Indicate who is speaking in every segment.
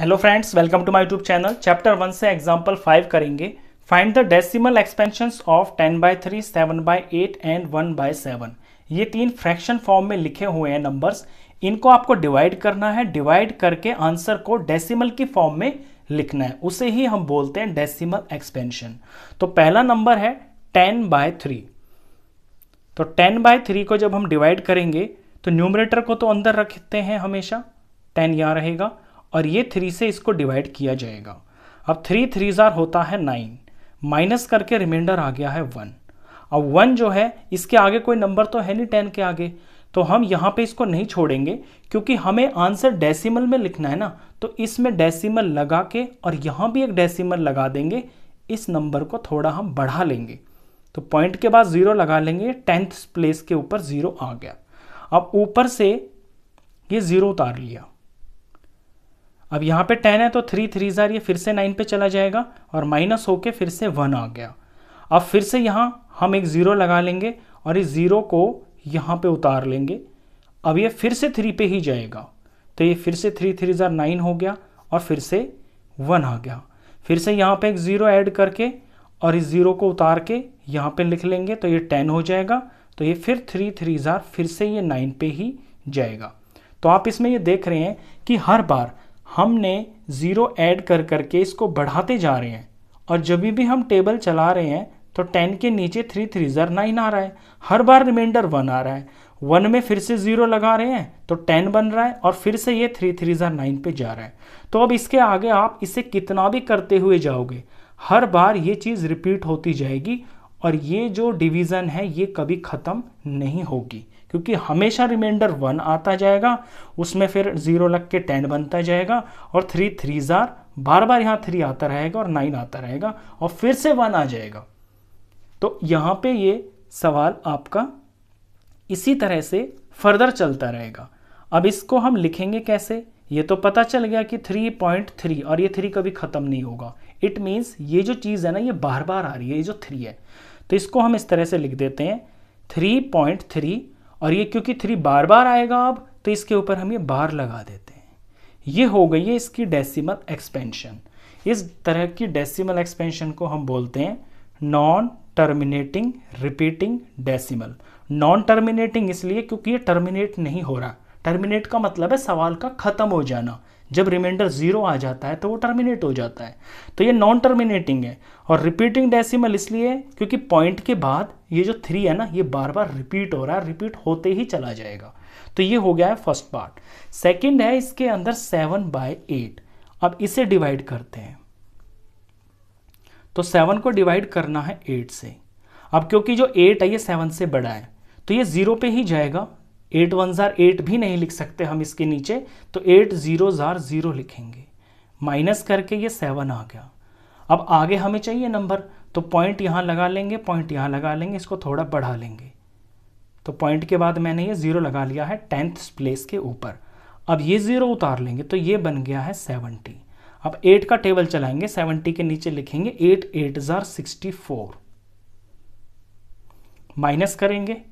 Speaker 1: hello friends welcome to my YouTube channel chapter one से example five करेंगे find the decimal expansion of ten by three seven by eight and one by seven ये तीन fraction form में लिखे हुए हैं numbers इनको आपको डिवाइड करना है डिवाइड करके आंसर को डेसिमल की फॉर्म में लिखना है उसे ही हम बोलते हैं डेसीमल एक्सपेंशन तो पहला नंबर है टेन बाय थ्री तो टेन बाय थ्री को जब हम डिवाइड करेंगे तो न्यूमरेटर को तो अंदर रखते हैं हमेशा टेन यहाँ रहेगा और ये थ्री से इसको डिवाइड किया जाएगा अब थ्री थ्री ज़ार होता है नाइन माइनस करके रिमाइंडर आ गया है वन अब वन जो है इसके आगे कोई नंबर तो है नहीं टेन के आगे तो हम यहाँ पे इसको नहीं छोड़ेंगे क्योंकि हमें आंसर डेसिमल में लिखना है ना तो इसमें डेसिमल लगा के और यहाँ भी एक डेसिमल लगा देंगे इस नंबर को थोड़ा हम बढ़ा लेंगे तो पॉइंट के बाद ज़ीरो लगा लेंगे टेंथ प्लेस के ऊपर ज़ीरो आ गया अब ऊपर से ये ज़ीरो उतार लिया अब यहाँ पे टेन है तो थ्री थ्री ज़ार ये फिर से नाइन पे चला जाएगा और माइनस होके फिर से वन आ गया अब फिर से यहाँ हम एक ज़ीरो लगा लेंगे और इस ज़ीरो को यहाँ पे उतार लेंगे अब ये फिर से थ्री पे ही जाएगा तो ये फिर से थ्री थ्री ज़ार नाइन हो गया और फिर से वन आ गया फिर से यहाँ पे एक ज़ीरो ऐड करके और इस ज़ीरो को उतार के यहाँ पर लिख लेंगे तो ये टेन हो जाएगा तो ये फिर थ्री थ्री ज़ार फिर से ये नाइन पे ही जाएगा तो आप इसमें ये देख रहे हैं कि हर बार हमने ज़ीरो ऐड कर करके इसको बढ़ाते जा रहे हैं और जब भी हम टेबल चला रहे हैं तो टेन के नीचे थ्री थ्री ज़र नाइन आ रहा है हर बार रिमाइंडर वन आ रहा है वन में फिर से ज़ीरो लगा रहे हैं तो टेन बन रहा है और फिर से ये थ्री थ्री ज़र नाइन पर जा रहा है तो अब इसके आगे आप इसे कितना भी करते हुए जाओगे हर बार ये चीज़ रिपीट होती जाएगी और ये जो डिवीज़न है ये कभी ख़त्म नहीं होगी क्योंकि हमेशा रिमाइंडर वन आता जाएगा उसमें फिर ज़ीरो लग के टेन बनता जाएगा और थ्री थ्री ज़ार बार बार यहाँ थ्री आता रहेगा और नाइन आता रहेगा और फिर से वन आ जाएगा तो यहाँ पे ये सवाल आपका इसी तरह से फर्दर चलता रहेगा अब इसको हम लिखेंगे कैसे ये तो पता चल गया कि 3.3 और ये 3 कभी ख़त्म नहीं होगा इट मीन्स ये जो चीज़ है ना ये बार बार आ रही है ये जो थ्री है तो इसको हम इस तरह से लिख देते हैं थ्री पॉइंट थ्री और ये क्योंकि थ्री बार बार आएगा अब तो इसके ऊपर हम ये बार लगा देते हैं ये हो गई है इसकी डेसिमल एक्सपेंशन इस तरह की डेसिमल एक्सपेंशन को हम बोलते हैं non terminating repeating decimal non terminating इसलिए क्योंकि ये टर्मिनेट नहीं हो रहा टर्मिनेट का मतलब है सवाल का ख़त्म हो जाना जब रिमाइंडर जीरो आ जाता है तो वो टर्मिनेट हो जाता है तो ये नॉन टर्मिनेटिंग है और रिपीटिंग डेसिमल इसलिए क्योंकि पॉइंट के बाद ये जो थ्री है ना ये बार बार रिपीट हो रहा है रिपीट होते ही चला जाएगा तो ये हो गया है फर्स्ट पार्ट सेकेंड है इसके अंदर सेवन बाय एट अब इसे डिवाइड करते हैं तो सेवन को डिवाइड करना है एट से अब क्योंकि जो एट है ये सेवन से बड़ा है तो ये जीरो पे ही जाएगा एट वन ज़ार एट भी नहीं लिख सकते हम इसके नीचे तो एट ज़ीरो ज़ार ज़ीरो लिखेंगे माइनस करके ये सेवन आ गया अब आगे हमें चाहिए नंबर तो पॉइंट यहाँ लगा लेंगे पॉइंट यहाँ लगा लेंगे इसको थोड़ा बढ़ा लेंगे तो पॉइंट के बाद मैंने ये ज़ीरो लगा लिया है टेंथ प्लेस के ऊपर अब ये ज़ीरो उतार लेंगे तो ये बन गया है सेवनटी अब एट का टेबल चलाएंगे सेवनटी के नीचे लिखेंगे एट एट ज़ार सिक्सटी फोर माइनस करेंगे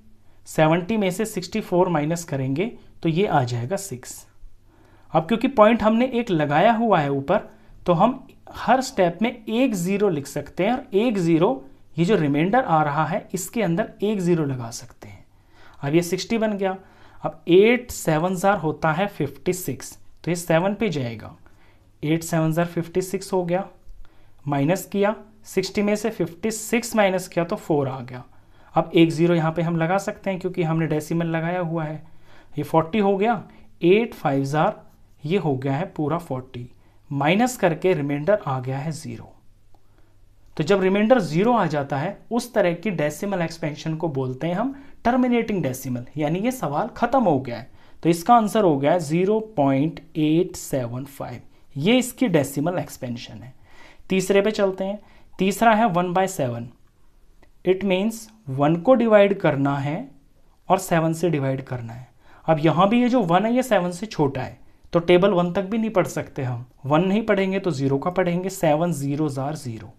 Speaker 1: 70 में से 64 माइनस करेंगे तो ये आ जाएगा 6 अब क्योंकि पॉइंट हमने एक लगाया हुआ है ऊपर तो हम हर स्टेप में एक ज़ीरो लिख सकते हैं और एक ज़ीरो ये जो रिमाइंडर आ रहा है इसके अंदर एक ज़ीरो लगा सकते हैं अब ये 60 बन गया अब एट सेवन ज़ार होता है 56 तो ये सेवन पे जाएगा एट सेवन ज़ार फिफ्टी हो गया माइनस किया 60 में से 56 माइनस किया तो 4 आ गया अब एक ज़ीरो यहाँ पे हम लगा सकते हैं क्योंकि हमने डेसिमल लगाया हुआ है ये फोर्टी हो गया एट फाइव ज़ार ये हो गया है पूरा फोर्टी माइनस करके रिमाइंडर आ गया है ज़ीरो तो जब रिमाइंडर ज़ीरो आ जाता है उस तरह की डेसिमल एक्सपेंशन को बोलते हैं हम टर्मिनेटिंग डेसिमल यानी ये सवाल ख़त्म हो गया है तो इसका आंसर हो गया है zero point eight seven five ये इसकी डेसिमल एक्सपेंशन है तीसरे पे चलते हैं तीसरा है one by seven it means one को डिवाइड करना है और सेवन से डिवाइड करना है अब यहाँ भी ये जो वन है ये सेवन से छोटा है तो टेबल वन तक भी नहीं पढ़ सकते हम वन नहीं पढ़ेंगे तो ज़ीरो का पढ़ेंगे सेवन ज़ीरो ज़ार ज़ीरो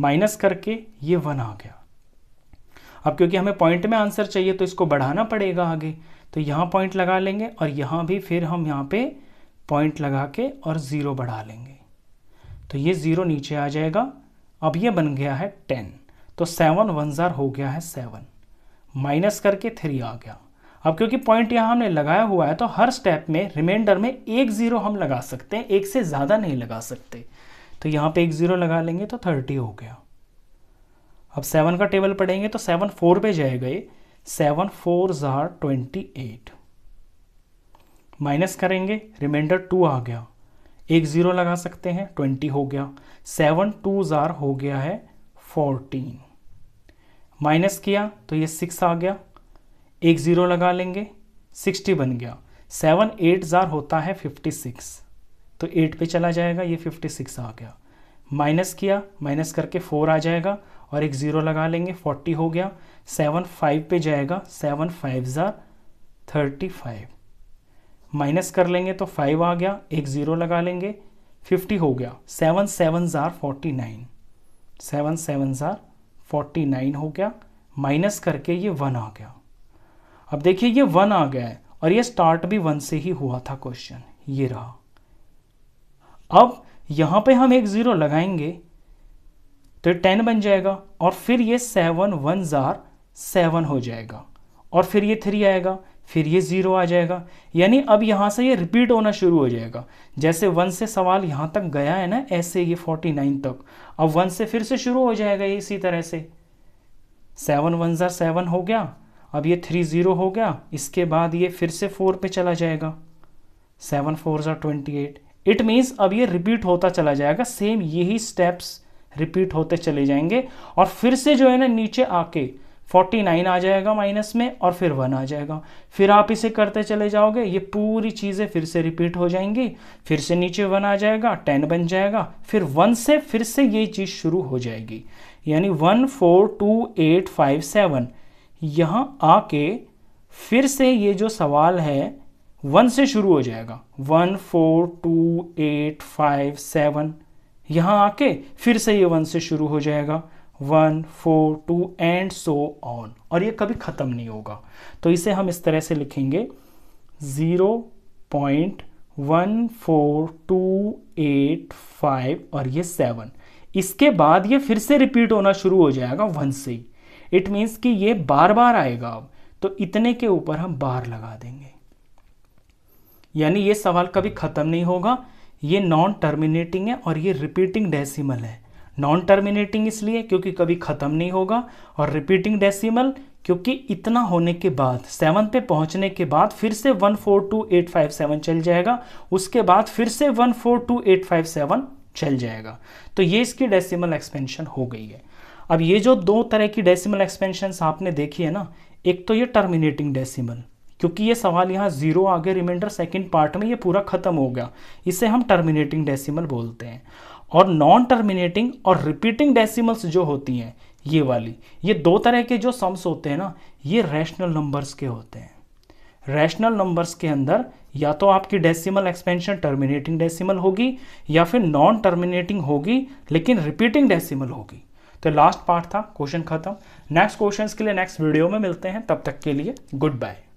Speaker 1: माइनस करके ये वन आ गया अब क्योंकि हमें पॉइंट में आंसर चाहिए तो इसको बढ़ाना पड़ेगा आगे तो यहाँ पॉइंट लगा लेंगे और यहाँ भी फिर हम यहाँ पे पॉइंट लगा के और ज़ीरो बढ़ा लेंगे तो ये ज़ीरो नीचे आ जाएगा अब ये बन गया है टेन तो सेवन वन ज़ार हो गया है सेवन माइनस करके थ्री आ गया अब क्योंकि पॉइंट यहाँ हमने लगाया हुआ है तो हर स्टेप में रिमाइंडर में एक ज़ीरो हम लगा सकते हैं एक से ज़्यादा नहीं लगा सकते तो यहाँ पे एक ज़ीरो लगा लेंगे तो थर्टी हो गया अब सेवन का टेबल पढ़ेंगे तो सेवन फोर पे जाएगा सेवन फोर ज़ार ट्वेंटी एट माइनस करेंगे रिमाइंडर टू आ गया एक ज़ीरो लगा सकते हैं ट्वेंटी हो गया सेवन टू ज़ार हो गया है फोर्टीन माइनस किया तो ये सिक्स आ गया एक ज़ीरो लगा लेंगे सिक्सटी बन गया सेवन एट ज़ार होता है फिफ्टी सिक्स तो एट पे चला जाएगा ये फिफ्टी सिक्स आ गया माइनस किया माइनस करके फोर आ जाएगा और एक ज़ीरो लगा लेंगे फोर्टी हो गया सेवन फाइव पे जाएगा सेवन फाइव ज़ार थर्टी फाइव माइनस कर लेंगे तो फाइव आ गया एक ज़ीरो लगा लेंगे फिफ्टी हो गया सेवन सेवन ज़ार फोर्टी नाइन सेवन सेवन ज़ार फोर्टी नाइन हो गया माइनस करके ये वन आ गया अब देखिए ये वन आ गया है और ये स्टार्ट भी वन से ही हुआ था क्वेश्चन ये रहा अब यहाँ पे हम एक ज़ीरो लगाएंगे तो टेन बन जाएगा और फिर ये सेवन वन ज़ार सेवन हो जाएगा और फिर ये थ्री आएगा फिर ये ज़ीरो आ जाएगा यानी अब यहाँ से ये रिपीट होना शुरू हो जाएगा जैसे वन से सवाल यहाँ तक गया है ना ऐसे ये फोर्टी नाइन तक अब वन से फिर से शुरू हो जाएगा ये इसी तरह से सेवन वन ज़ार सेवन हो गया अब ये थ्री ज़ीरो हो गया इसके बाद ये फिर से फोर पे चला जाएगा सेवन फोर ज़ार ट्वेंटी एट इट मीन्स अब ये रिपीट होता चला जाएगा सेम यही स्टेप्स रिपीट होते चले जाएंगे और फिर से जो है ना नीचे आके फोर्टी नाइन आ जाएगा माइनस में और फिर वन आ जाएगा फिर आप इसे करते चले जाओगे ये पूरी चीज़ें फिर से रिपीट हो जाएंगी फिर से नीचे वन आ जाएगा टेन बन जाएगा फिर वन से फिर से ये चीज़ शुरू हो जाएगी यानी one four two eight five seven यहाँ आके फिर से ये जो सवाल है वन से शुरू हो जाएगा one four two eight five seven यहाँ आके फिर से ये वन से शुरू हो जाएगा one four two and so on और ये कभी ख़त्म नहीं होगा तो इसे हम इस तरह से लिखेंगे zero point one four two eight five और ये सेवन इसके बाद ये फिर से रिपीट होना शुरू हो जाएगा वन से ही इट मीन्स कि ये बार बार आएगा अब तो इतने के ऊपर हम बार लगा देंगे यानी ये सवाल कभी ख़त्म नहीं होगा ये नॉन टर्मिनेटिंग है और ये रिपीटिंग डेसिमल है नॉन टर्मिनेटिंग इसलिए क्योंकि कभी ख़त्म नहीं होगा और रिपीटिंग डेसिमल क्योंकि इतना होने के बाद सेवन पे पहुंचने के बाद फिर से one four two eight five seven चल जाएगा उसके बाद फिर से one four two eight five seven चल जाएगा तो ये इसकी डेसिमल एक्सपेंशन हो गई है अब ये जो दो तरह की डेसिमल एक्सपेंशन आपने देखी है ना एक तो ये टर्मिनेटिंग डेसिमल क्योंकि ये सवाल यहाँ जीरो आगे रिमाइंडर सेकेंड पार्ट में ये पूरा ख़त्म हो गया इसे हम टर्मिनेटिंग डेसिमल बोलते हैं और नॉन टर्मिनेटिंग और रिपीटिंग डेसिमल्स जो होती हैं ये वाली ये दो तरह के जो सम्स होते हैं ना ये रैशनल नंबर्स के होते हैं रैशनल नंबर्स के अंदर या तो आपकी डेसिमल एक्सपेंशन टर्मिनेटिंग डेसिमल होगी या फिर नॉन टर्मिनेटिंग होगी लेकिन रिपीटिंग डेसिमल होगी तो लास्ट पार्ट था क्वेश्चन खत्म नेक्स्ट क्वेश्चंस के लिए नेक्स्ट वीडियो में मिलते हैं तब तक के लिए गुड बाय